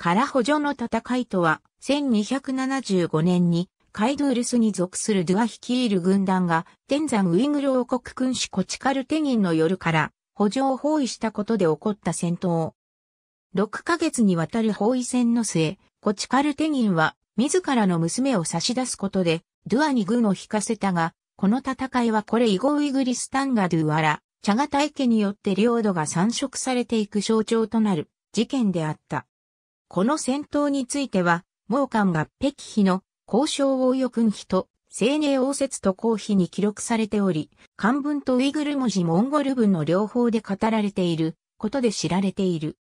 から補助の戦いとは、1275年にカイドゥールスに属するドゥア率いる軍団が、天山ウイグル王国君主コチカルテギンの夜から、補助を包囲したことで起こった戦闘。6ヶ月にわたる包囲戦の末、コチカルテギンは、自らの娘を差し出すことで、ドゥアに軍を引かせたが、この戦いはこれ以後ウイグリスタンガドゥアラ、チャガタイ家によって領土が散色されていく象徴となる事件であった。この戦闘については、毛官が北碑の交渉を用ん日と青年応接と公費に記録されており、漢文とウイグル文字モンゴル文の両方で語られていることで知られている。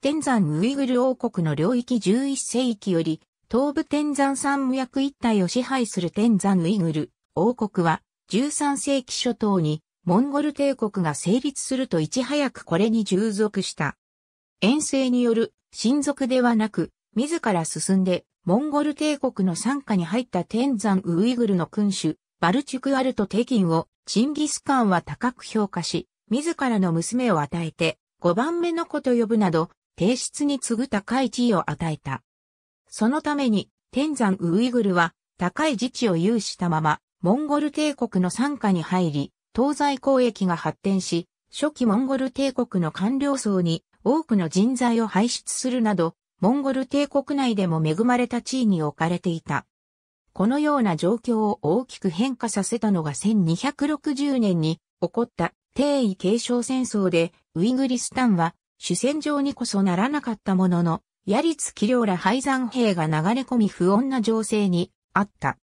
天山ウイグル王国の領域11世紀より、東部天山山脈一帯を支配する天山ウイグル王国は、13世紀初頭にモンゴル帝国が成立するといち早くこれに従属した。遠征による親族ではなく、自ら進んで、モンゴル帝国の傘下に入った天山ウイグルの君主、バルチュクアルト・テギンを、チンギスカンは高く評価し、自らの娘を与えて、5番目の子と呼ぶなど、帝室に次ぐ高い地位を与えた。そのために、天山ウイグルは、高い自治を有したまま、モンゴル帝国の傘下に入り、東西交易が発展し、初期モンゴル帝国の官僚層に多くの人材を輩出するなど、モンゴル帝国内でも恵まれた地位に置かれていた。このような状況を大きく変化させたのが1260年に起こった帝位継承戦争でウイグリスタンは主戦場にこそならなかったものの、ヤリツョ領ら敗山兵が流れ込み不穏な情勢にあった。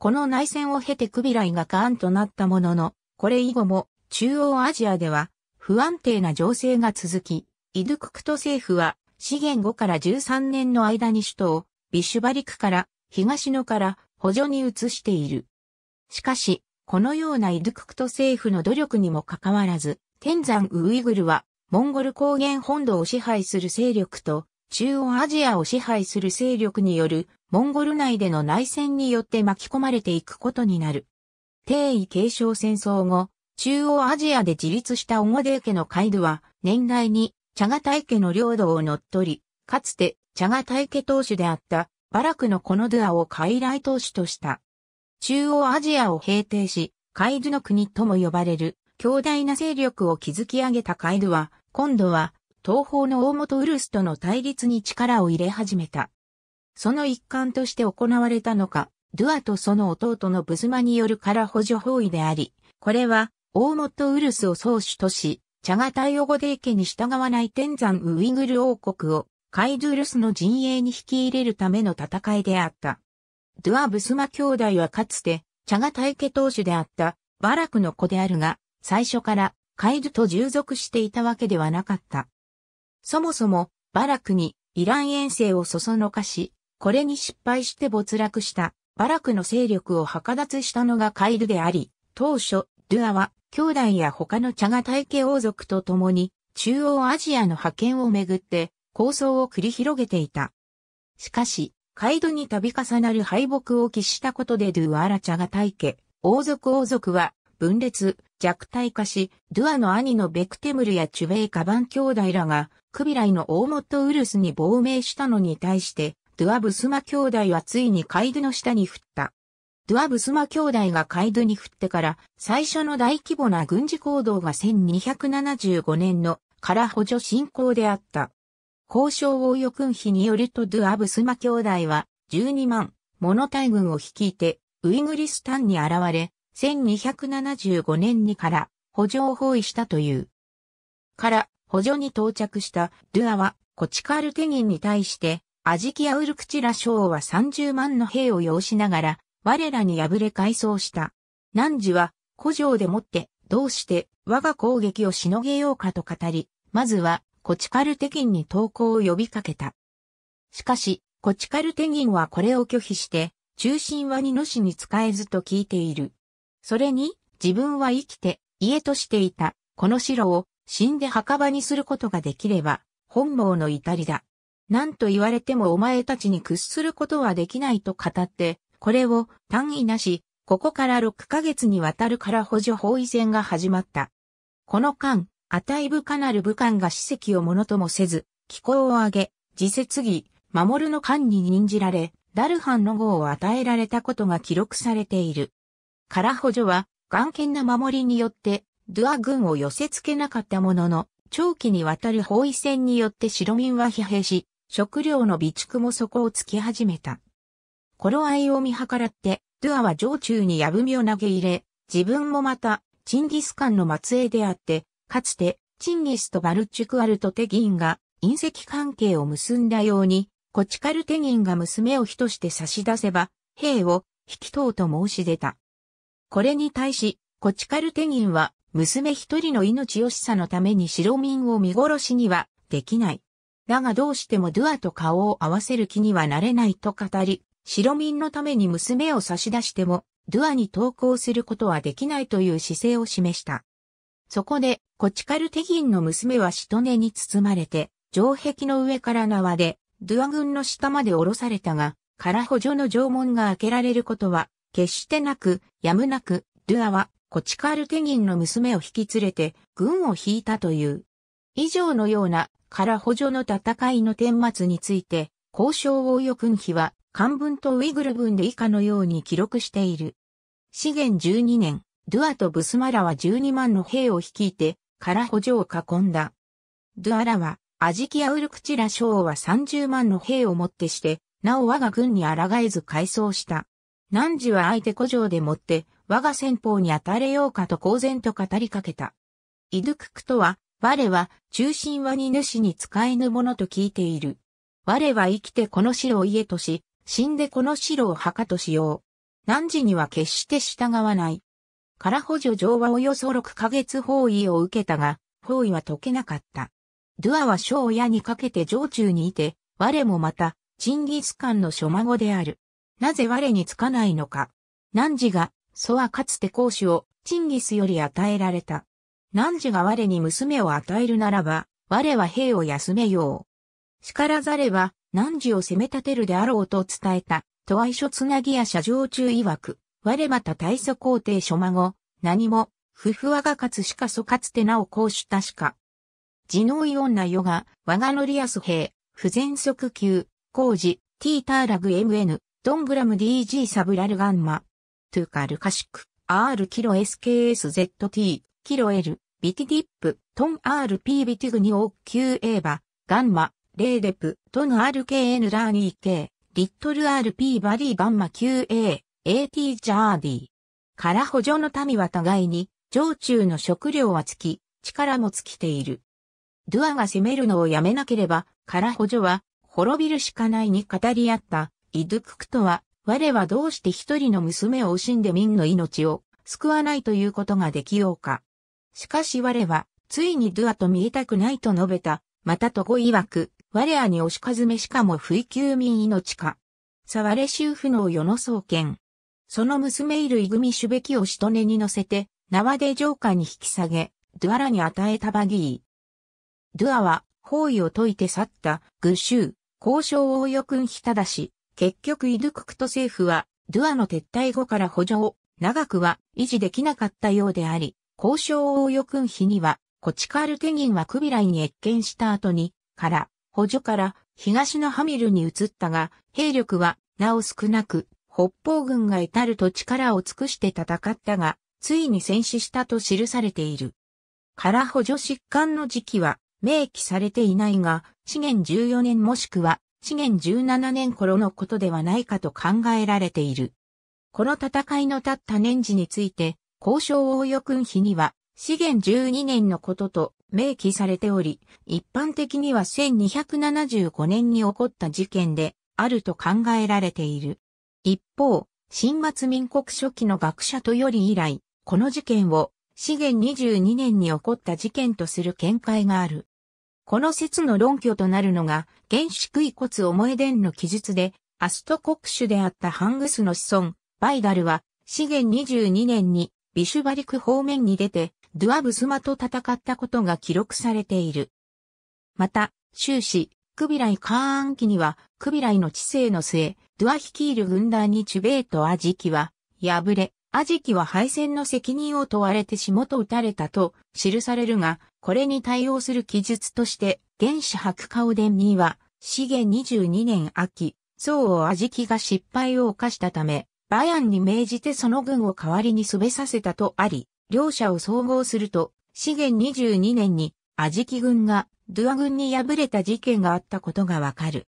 この内戦を経てクビライがカーンとなったものの、これ以後も中央アジアでは不安定な情勢が続き、イドゥククト政府は、資源5から13年の間に首都をビシュバリクから東野から補助に移している。しかし、このようなイドゥククト政府の努力にもかかわらず、天山ウイグルは、モンゴル高原本土を支配する勢力と、中央アジアを支配する勢力による、モンゴル内での内戦によって巻き込まれていくことになる。帝位継承戦争後、中央アジアで自立したオゴデー家のカイドは、年代に茶ヶ大家の領土を乗っ取り、かつて茶ヶ大家当主であったバラクのコノドゥアを傀儡当主とした。中央アジアを平定し、カイドゥの国とも呼ばれる強大な勢力を築き上げたカイドゥは、今度は東方の大元ウルスとの対立に力を入れ始めた。その一環として行われたのが、ドゥアとその弟のブズマによるから補助包囲であり、これは大元ウルスを宗主とし、チャガタイオゴデイ家に従わない天山ウイグル王国をカイドゥルスの陣営に引き入れるための戦いであった。ドゥア・ブスマ兄弟はかつて、チャガタイ家当主であったバラクの子であるが、最初からカイドゥと従属していたわけではなかった。そもそも、バラクにイラン遠征をそそのかし、これに失敗して没落したバラクの勢力を剥奪したのがカイドゥであり、当初、ドゥアは、兄弟や他のチガタ体系王族と共に、中央アジアの覇権をめぐって、構想を繰り広げていた。しかし、カイドに度重なる敗北を喫したことでドゥアラチャガイ系王族王族は分裂、弱体化し、ドゥアの兄のベクテムルやチュベイカバン兄弟らが、クビライの大元ウルスに亡命したのに対して、ドゥアブスマ兄弟はついにカイドの下に降った。ドゥアブスマ兄弟がカイドゥに降ってから最初の大規模な軍事行動が1275年のカラ補助侵攻であった。交渉を用軍費によるとドゥアブスマ兄弟は12万モノ大軍を率いてウイグリスタンに現れ、1275年にから補助を包囲したという。から補助に到着したドゥアはコチカールテギンに対してアジキアウルクチラ将は30万の兵を要しながら我らに敗れ改装した。汝は、古城でもって、どうして我が攻撃をしのげようかと語り、まずは、コチカルテギンに投降を呼びかけた。しかし、コチカルテギンはこれを拒否して、中心は二の死に使えずと聞いている。それに、自分は生きて、家としていた、この城を、死んで墓場にすることができれば、本望の至りだ。何と言われてもお前たちに屈することはできないと語って、これを単位なし、ここから6ヶ月にわたるから補助包囲戦が始まった。この間、値部下なる武官が史跡をものともせず、気候を上げ、自節義、守の間に任じられ、ダルハンの号を与えられたことが記録されている。カラ補助は、頑健な守りによって、ドゥア軍を寄せ付けなかったものの、長期にわたる包囲戦によって白民は疲弊し、食料の備蓄も底をつき始めた。頃合いを見計らって、ドゥアは城中にヤブミを投げ入れ、自分もまた、チンギスカンの末裔であって、かつて、チンギスとバルチュクアルトテギンが、隕石関係を結んだように、コチカルテギンが娘を人として差し出せば、兵を、引きとうと申し出た。これに対し、コチカルテギンは、娘一人の命惜しさのために白民を見殺しには、できない。だがどうしてもドゥアと顔を合わせる気にはなれないと語り、白民のために娘を差し出しても、ドゥアに投降することはできないという姿勢を示した。そこで、コチカルテギンの娘はシトネに包まれて、城壁の上から縄で、ドゥア軍の下まで下ろされたが、カラホジョの城門が開けられることは、決してなく、やむなく、ドゥアは、コチカルテギンの娘を引き連れて、軍を引いたという。以上のような、カラホジョの戦いの顛末について、交渉を用軍日は、漢文とウイグル文で以下のように記録している。資源12年、ドゥアとブスマラは12万の兵を率いて、カラホ城を囲んだ。ドゥアラは、アジキアウルクチラ将は30万の兵をもってして、なお我が軍に抗えず改装した。何時は相手古城でもって、我が戦法に当たれようかと公然と語りかけた。イドゥククとは、我は、中心はに主に使えぬものと聞いている。我は生きてこの城を家とし、死んでこの城を墓としよう。何時には決して従わない。から補助上はおよそ6ヶ月包囲を受けたが、包囲は解けなかった。ドゥアは小屋にかけて城中にいて、我もまた、チンギスカンの諸孫である。なぜ我につかないのか。何時が、祖はかつて公主を、チンギスより与えられた。何時が我に娘を与えるならば、我は兵を休めよう。叱らざれば、汝を攻め立てるであろうと伝えた、と愛書つなぎや車上中曰く、我また大祖皇帝諸孫、何も、夫婦我が勝つしかそかつてなお公主たしか。自のイオンなヨガ、我がのりやす兵、不全速球、工事、ティーターラグ MN、ドングラム DG サブラルガンマ、トゥカルカシク、R キロ SKSZT、キロ L、ビティディップ、トン RP ビティグニオー QA バ、ガンマ、レーデプ、トヌ RKN ラーニー K、リットル RP バディバンマ QA、AT ジャーディカから補助の民は互いに、上中の食料は尽き、力も尽きている。ドゥアが攻めるのをやめなければ、から補助は、滅びるしかないに語り合った、イドゥククとは、我はどうして一人の娘を惜しんで民の命を救わないということができようか。しかし我は、ついにドゥアと見えたくないと述べた。またとご曰く、我らに押しかずめしかも不意休民命か。さわれ州不の世の創建。その娘いるいぐみしゅべきをしとねに乗せて、縄で城下に引き下げ、ドゥアラに与えたバギー。ドゥアは、包囲を解いて去った、愚州、交渉をよくんひただし、結局イドゥククト政府は、ドゥアの撤退後から補助を、長くは維持できなかったようであり、交渉をよくん日には、コチカールテギンはクビライに越見した後に、から、補助から東のハミルに移ったが、兵力はなお少なく、北方軍が至ると力を尽くして戦ったが、ついに戦死したと記されている。から補助疾患の時期は明記されていないが、資源14年もしくは資源17年頃のことではないかと考えられている。この戦いの経った年次について、交渉を用君日には、資源12年のことと、明記されており、一般的には1275年に起こった事件であると考えられている。一方、新末民国初期の学者とより以来、この事件を資源22年に起こった事件とする見解がある。この説の論拠となるのが、原始遺骨思い伝の記述で、アスト国主であったハングスの子孫、バイダルは、資源22年にビシュバリク方面に出て、ドゥアブスマと戦ったことが記録されている。また、終始、クビライ・カーン期には、クビライの知性の末、ドゥア率いる軍団にチュベート・アジキは、敗れ、アジキは敗戦の責任を問われて下と打たれたと記されるが、これに対応する記述として、原始白カオデンには、資源22年秋、宋をアジキが失敗を犯したため、バヤンに命じてその軍を代わりに滑させたとあり、両者を総合すると、資源22年にアジキ軍がドゥア軍に敗れた事件があったことがわかる。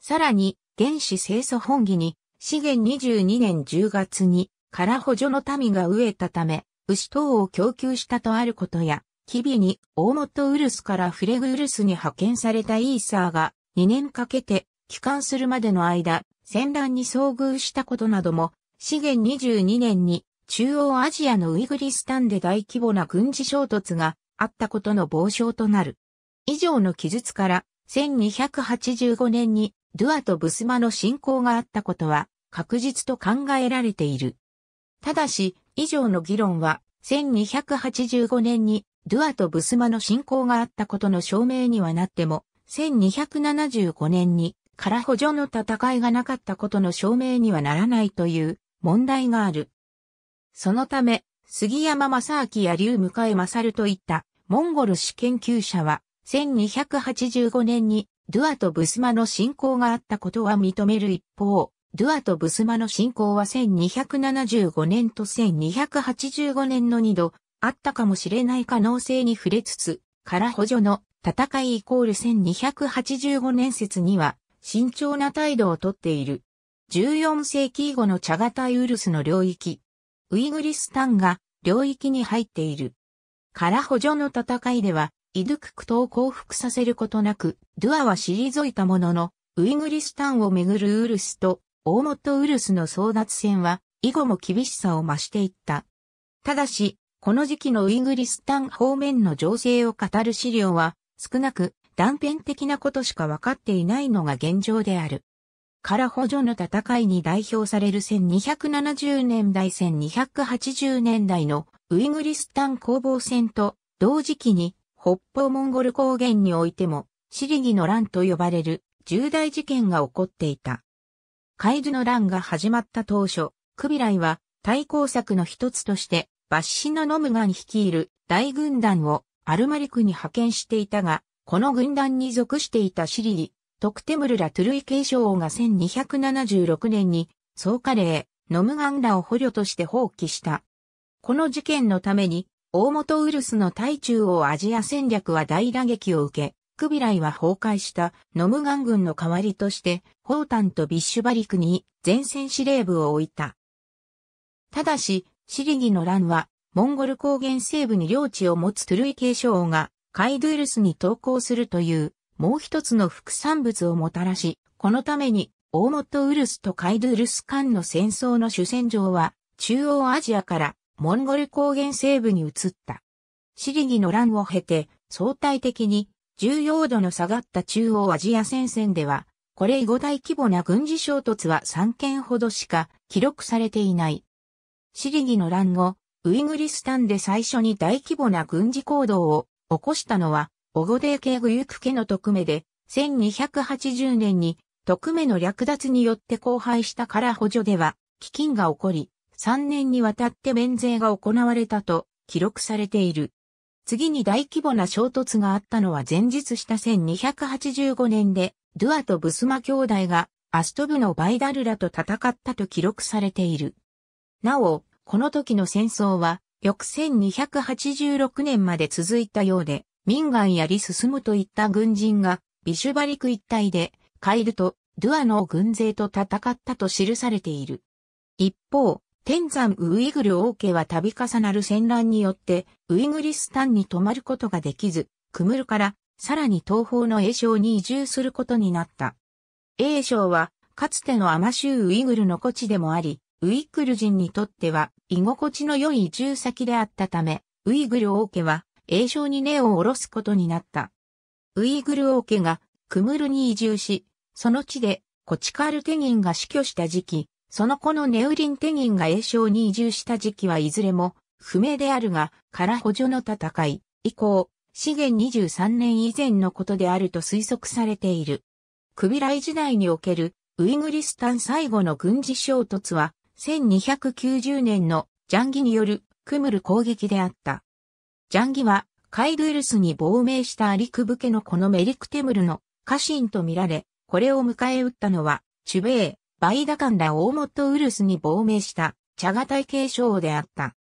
さらに、原始清楚本義に、資源22年10月に、から補助の民が飢えたため、牛等を供給したとあることや、機微に大本ウルスからフレグウルスに派遣されたイーサーが、2年かけて、帰還するまでの間、戦乱に遭遇したことなども、資源22年に中央アジアのウイグリスタンで大規模な軍事衝突があったことの傍証となる。以上の記述から、1285年にドゥアとブスマの侵攻があったことは確実と考えられている。ただし、以上の議論は、1285年にドゥアとブスマの侵攻があったことの証明にはなっても、1275年にラホ補助の戦いがなかったことの証明にはならないという問題がある。そのため、杉山正明や龍迎え勝といったモンゴル史研究者は、1285年にドゥアとブスマの侵攻があったことは認める一方、ドゥアとブスマの侵攻は1275年と1285年の2度、あったかもしれない可能性に触れつつ、ラホ補助の戦いイコール1285年説には慎重な態度をとっている。14世紀以後のチャガタイウルスの領域、ウイグリスタンが領域に入っている。カラホジョの戦いでは、イドゥククトを降伏させることなく、ドゥアは退いたものの、ウイグリスタンをめぐるウルスと、大元ウルスの争奪戦は、以後も厳しさを増していった。ただし、この時期のウイグリスタン方面の情勢を語る資料は、少なく、断片的なことしか分かっていないのが現状である。から補助の戦いに代表される1270年代1280年代のウイグリスタン攻防戦と同時期に北方モンゴル高原においてもシリギの乱と呼ばれる重大事件が起こっていた。カイドの乱が始まった当初、クビライは対抗策の一つとしてバッシのノムガン率いる大軍団をアルマリクに派遣していたが、この軍団に属していたシリリ、トクテムルラトゥルイ継承王が1276年に、総カレー、ノムガンラを捕虜として放棄した。この事件のために、大元ウルスの対中央アジア戦略は大打撃を受け、クビライは崩壊したノムガン軍の代わりとして、ホータンとビッシュバリクに前線司令部を置いた。ただし、シリギの乱は、モンゴル高原西部に領地を持つトゥルイ継承王がカイドゥルスに投降するというもう一つの副産物をもたらし、このためにオーモットウルスとカイドゥルス間の戦争の主戦場は中央アジアからモンゴル高原西部に移った。シリギの乱を経て相対的に重要度の下がった中央アジア戦線では、これ以後大規模な軍事衝突は3件ほどしか記録されていない。シリギの乱後、ウイグリスタンで最初に大規模な軍事行動を起こしたのは、オゴデーケグユク家の徳目で、1280年に徳目の略奪によって荒廃したから補助では、飢饉が起こり、3年にわたって免税が行われたと記録されている。次に大規模な衝突があったのは前日した1285年で、ドゥアとブスマ兄弟がアストブのバイダルラと戦ったと記録されている。なお、この時の戦争は翌1286年まで続いたようで、民間やり進むといった軍人が、ビシュバリク一帯で、カイルとドゥアの軍勢と戦ったと記されている。一方、天山ウイグル王家は度重なる戦乱によって、ウイグリスタンに泊まることができず、クムルからさらに東方の英将に移住することになった。英将は、かつてのアマシュウイグルの古地でもあり、ウイグル人にとっては居心地の良い移住先であったため、ウイグル王家は栄称に根を下ろすことになった。ウイグル王家がクムルに移住し、その地でコチカールテギンが死去した時期、その子のネウリンテギンが栄称に移住した時期はいずれも不明であるが、カラ補助の戦い以降、資源23年以前のことであると推測されている。クビライ時代におけるウイグリスタン最後の軍事衝突は1290年のジャンギによるクムル攻撃であった。ジャンギはカイドゥルスに亡命したアリクブ家のこのメリクテムルの家臣と見られ、これを迎え撃ったのは、チュベー、バイダカンら大元ウルスに亡命したチャガ継承であった。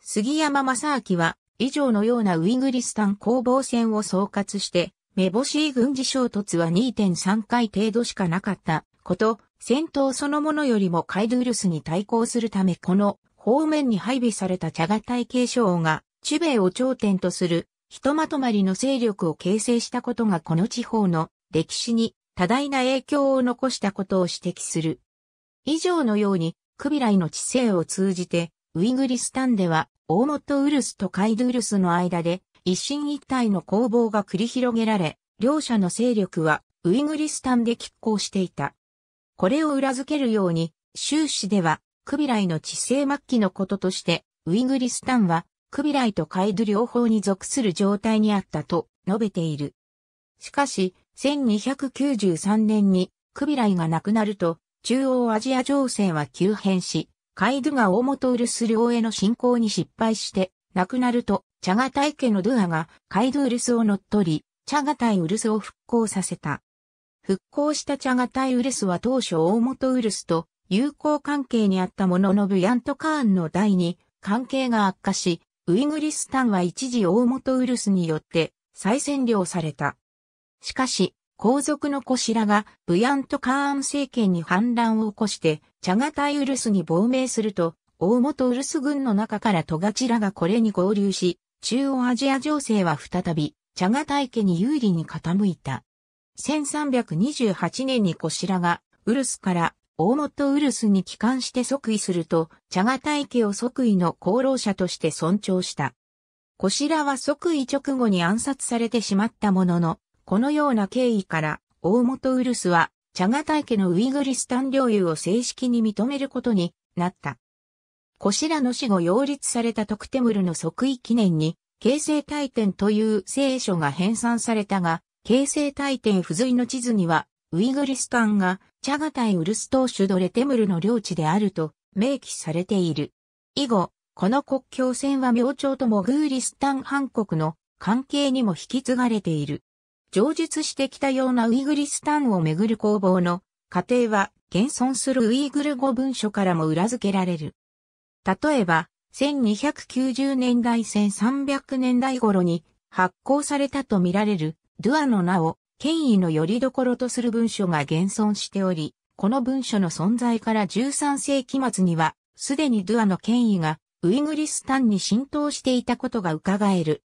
杉山正明は、以上のようなウイグリスタン攻防戦を総括して、目星軍事衝突は2.3回程度しかなかったこと、戦闘そのものよりもカイドゥルスに対抗するためこの方面に配備されたチャガ系将継承が、中米を頂点とする、ひとまとまりの勢力を形成したことがこの地方の歴史に多大な影響を残したことを指摘する。以上のように、クビライの知性を通じて、ウイグリスタンでは、大元ウルスとカイドゥルスの間で、一進一退の攻防が繰り広げられ、両者の勢力は、ウイグリスタンで拮抗していた。これを裏付けるように、終始では、クビライの治世末期のこととして、ウイグリスタンは、クビライとカイド両方に属する状態にあったと述べている。しかし、1293年にクビライが亡くなると、中央アジア情勢は急変し、カイドが大元ウルス領への侵攻に失敗して、亡くなると、チャガタイ家のドゥアがカイドウルスを乗っ取り、チャガタイウルスを復興させた。復興したチャガタイウルスは当初大本ウルスと友好関係にあったもののブヤントカーンの代に関係が悪化し、ウイグリスタンは一時大本ウルスによって再占領された。しかし、皇族の子ラがブヤントカーン政権に反乱を起こして、チャガタイウルスに亡命すると、大本ウルス軍の中からトガチラがこれに合流し、中央アジア情勢は再び、チャガタイ家に有利に傾いた。1328年にこしらが、ウルスから大本ウルスに帰還して即位すると、茶ヶ大家を即位の功労者として尊重した。こしらは即位直後に暗殺されてしまったものの、このような経緯から、大本ウルスは、茶ヶ大家のウイグリスタン領有を正式に認めることになった。こしらの死後擁立されたトクテムルの即位記念に、形成大典という聖書が編纂されたが、形成大点付随の地図には、ウイグリスタンが、チャガタイ・ウルストーシュ・ド・レテムルの領地であると、明記されている。以後、この国境線は明朝ともグーリスタン半国の関係にも引き継がれている。上述してきたようなウイグリスタンをめぐる攻防の過程は、現存するウイグル語文書からも裏付けられる。例えば、1290年代1300年代頃に発行されたとみられるドゥアの名を権威の拠り所とする文書が現存しており、この文書の存在から13世紀末には、すでにドゥアの権威がウイグリスタンに浸透していたことが伺える。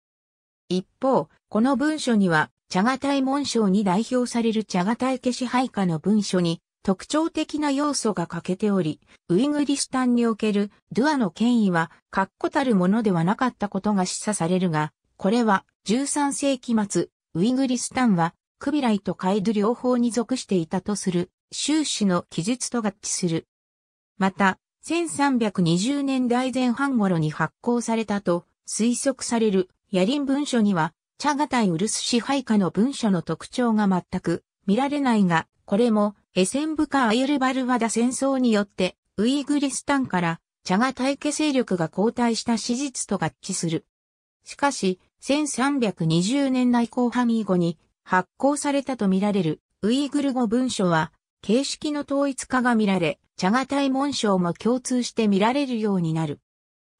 一方、この文書には、チャガタイ文章に代表されるチャガタイ家支配下の文書に特徴的な要素が欠けており、ウイグリスタンにおけるドゥアの権威は確固たるものではなかったことが示唆されるが、これは13世紀末、ウイグリスタンは、クビライとカイドゥ両方に属していたとする、習氏の記述と合致する。また、1320年代前半頃に発行されたと推測されるヤリン文書には、チャガタイウルス支配下の文書の特徴が全く見られないが、これもエセンブカ・アイルバルワダ戦争によってウイグリスタンからチャガタイ家勢力が後退した史実と合致する。しかし、1320年代後半以後に発行されたとみられるウイグル語文書は形式の統一化が見られ、チャガタイ文章も共通して見られるようになる。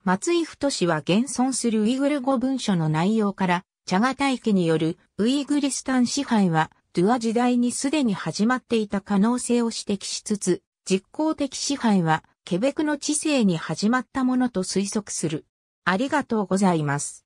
松井太氏は現存するウイグル語文書の内容から、チャガタイ家によるウイグリスタン支配は、ドゥア時代にすでに始まっていた可能性を指摘しつつ、実効的支配は、ケベクの知性に始まったものと推測する。ありがとうございます。